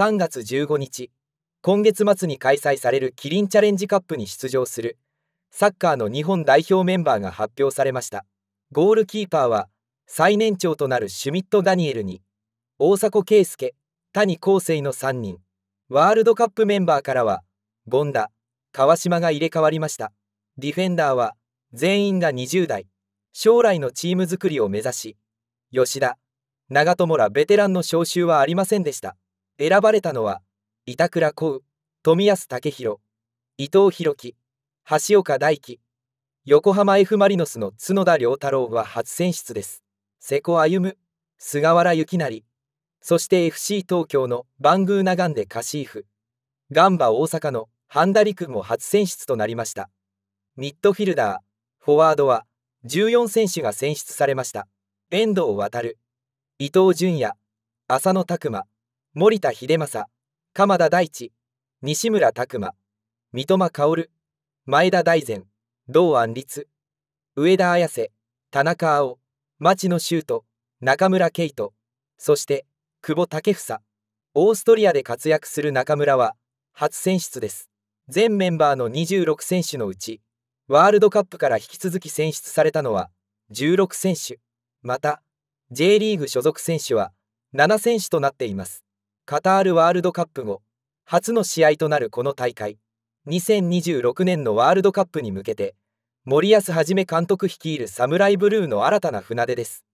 3月15日、今月末に開催されるキリンチャレンジカップに出場するサッカーの日本代表メンバーが発表されました。ゴールキーパーは最年長となるシュミット・ダニエルに大迫圭介、谷康生の3人。ワールドカップメンバーからは権田、川島が入れ替わりました。ディフェンダーは全員が20代。将来のチーム作りを目指し、吉田、長友らベテランの招集はありませんでした。選ばれたのは板倉幸冨安武弘伊藤博樹橋岡大樹横浜 F・ マリノスの角田良太郎は初選出です瀬古歩菅原幸成そして FC 東京のバングーナガンデカシーフガンバ大阪のハンダリクも初選出となりましたミッドフィルダーフォワードは14選手が選出されました遠藤航伊藤純也浅野拓磨森田秀政鎌田大地西村拓真三笘薫前田大然堂安律上田綾瀬田中碧町野修斗中村圭斗そして久保建英オーストリアで活躍する中村は初選出です全メンバーの26選手のうちワールドカップから引き続き選出されたのは16選手また J リーグ所属選手は7選手となっていますカタールワールドカップ後、初の試合となるこの大会、2026年のワールドカップに向けて、森保一監督率いるサムライブルーの新たな船出です。